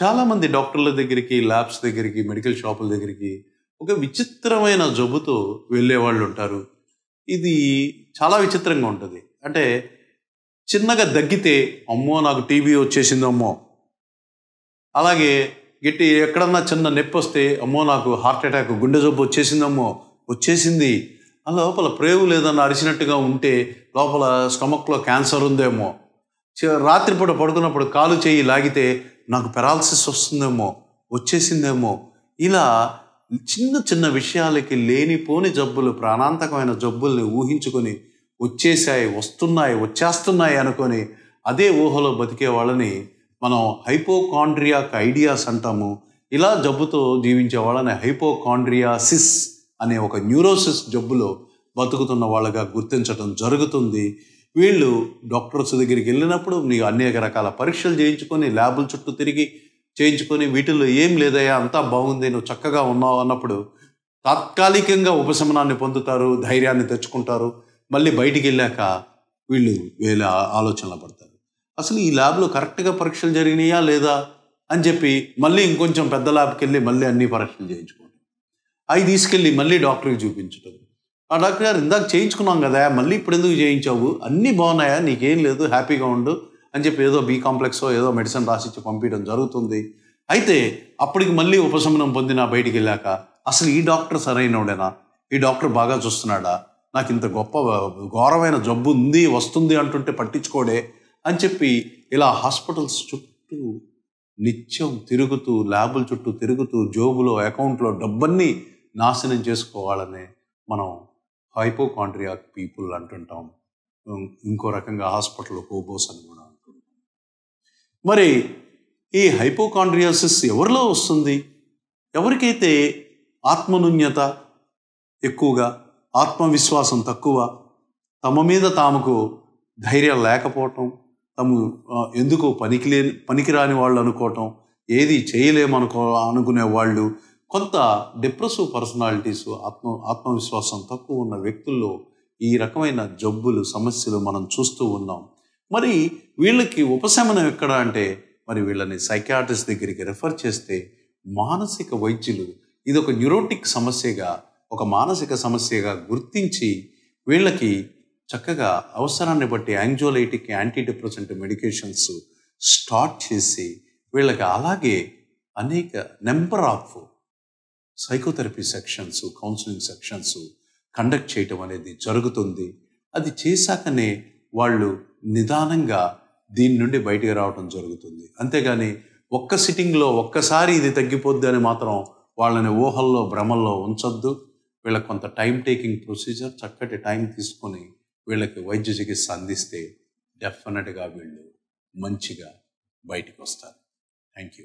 చాలామంది డాక్టర్ల దగ్గరికి ల్యాబ్స్ దగ్గరికి మెడికల్ షాపుల దగ్గరికి ఒక విచిత్రమైన జబ్బుతో వెళ్ళేవాళ్ళు ఉంటారు ఇది చాలా విచిత్రంగా ఉంటుంది అంటే చిన్నగా దగ్గితే అమ్మో నాకు టీబీ వచ్చేసింది అమ్మో అలాగే గట్టి ఎక్కడన్నా చిన్న నొప్పి వస్తే అమ్మో నాకు హార్ట్ అటాక్ గుండె జబ్బు వచ్చేసిందమ్మో వచ్చేసింది ఆ లోపల ప్రేవు లేదన్న అరిచినట్టుగా ఉంటే లోపల స్టమక్లో క్యాన్సర్ ఉందేమో రాత్రిపూట పడుకున్నప్పుడు కాలు చేయి లాగితే నాకు పెరాలసిస్ వస్తుందేమో వచ్చేసిందేమో ఇలా చిన్న చిన్న విషయాలకి లేనిపోని జబ్బులు ప్రాణాంతకమైన జబ్బుల్ని ఊహించుకొని వచ్చేసాయి వస్తున్నాయి వచ్చేస్తున్నాయి అనుకొని అదే ఊహలో బతికే వాళ్ళని మనం హైపోకాండ్రియాక్ ఐడియాస్ అంటాము ఇలా జబ్బుతో జీవించే వాళ్ళని హైపోకాండ్రియాసిస్ అనే ఒక న్యూరోసిస్ జబ్బులో బతుకుతున్న వాళ్ళగా గుర్తించడం జరుగుతుంది వీళ్ళు డాక్టర్స్ దగ్గరికి వెళ్ళినప్పుడు నీకు అనేక రకాల పరీక్షలు చేయించుకొని ల్యాబుల చుట్టూ తిరిగి చేయించుకొని వీటిల్లో ఏం లేదయ్యా అంతా బాగుంది నువ్వు చక్కగా ఉన్నావు అన్నప్పుడు తాత్కాలికంగా ఉపశమనాన్ని పొందుతారు ధైర్యాన్ని తెచ్చుకుంటారు మళ్ళీ బయటికి వెళ్ళాక వీళ్ళు వీళ్ళ ఆలోచనలు పడతారు అసలు ఈ ల్యాబ్లో కరెక్ట్గా పరీక్షలు జరిగినాయా లేదా అని చెప్పి మళ్ళీ ఇంకొంచెం పెద్ద ల్యాబ్కి వెళ్ళి మళ్ళీ అన్ని పరీక్షలు చేయించుకోవడం అవి తీసుకెళ్ళి మళ్ళీ డాక్టర్కి చూపించటం ఆ డాక్టర్ గారు ఇందాక చేయించుకున్నాం కదా మళ్ళీ ఇప్పుడు ఎందుకు చేయించావు అన్నీ బాగున్నాయా నీకేం లేదు హ్యాపీగా ఉండు అని చెప్పి ఏదో బీ కాంప్లెక్స్ ఏదో మెడిసిన్ రాసిచ్చి పంపించడం జరుగుతుంది అయితే అప్పటికి మళ్ళీ ఉపశమనం పొందిన బయటికి వెళ్ళాక అసలు ఈ డాక్టర్ సరైనోడేనా ఈ డాక్టర్ బాగా చూస్తున్నాడా నాకు ఇంత గొప్ప ఘోరమైన జబ్బు ఉంది వస్తుంది అంటుంటే పట్టించుకోడే అని చెప్పి ఇలా హాస్పిటల్స్ చుట్టూ నిత్యం తిరుగుతూ ల్యాబుల చుట్టూ తిరుగుతూ జోబులో అకౌంట్లో డబ్బన్నీ నాశనం చేసుకోవాలని మనం హైపోకాండ్రియాక్ పీపుల్ అంటుంటాం ఇంకో రకంగా హాస్పిటల్ హోబోస్ అని కూడా అంటుంటాం మరి ఈ హైపోకాండ్రియాసిస్ ఎవరిలో వస్తుంది ఎవరికైతే ఆత్మనున్యత ఎక్కువగా ఆత్మవిశ్వాసం తక్కువ తమ మీద తాముకు ధైర్యం లేకపోవటం తము ఎందుకు లేని పనికిరాని వాళ్ళు అనుకోవటం ఏది చేయలేమనుకో అనుకునే వాళ్ళు కొంత డిప్రెసివ్ పర్సనాలిటీస్ ఆత్మ ఆత్మవిశ్వాసం తక్కువ ఉన్న వ్యక్తుల్లో ఈ రకమైన జబ్బులు సమస్యలు మనం చూస్తూ ఉన్నాం మరి వీళ్ళకి ఉపశమనం ఎక్కడ అంటే మరి వీళ్ళని సైకాట్రిస్ట్ దగ్గరికి రెఫర్ చేస్తే మానసిక వైద్యులు ఇది ఒక న్యూరోటిక్ సమస్యగా ఒక మానసిక సమస్యగా గుర్తించి వీళ్ళకి చక్కగా అవసరాన్ని బట్టి anxiolytic anti depressant medications start చేసి వీళ్ళకి అలాగే అనేక number of psychotherapy sections counselling sections conduct చేయటం అనేది జరుగుతుంది అది చేశాకనే వాళ్ళు నిదానంగా దీని నుండి బయటకు రావడం జరుగుతుంది అంతేగాని ఒక్క సిట్టింగ్లో ఒక్కసారి ఇది తగ్గిపోద్ది అని మాత్రం వాళ్ళని ఊహల్లో భ్రమల్లో ఉంచొద్దు వీళ్ళకి కొంత టైం టేకింగ్ ప్రొసీజర్ చక్కటి టైం తీసుకొని వీళ్ళకి వైద్య చికిత్స అందిస్తే డెఫినెట్గా వీళ్ళు మంచిగా బయటకు వస్తారు థ్యాంక్ యూ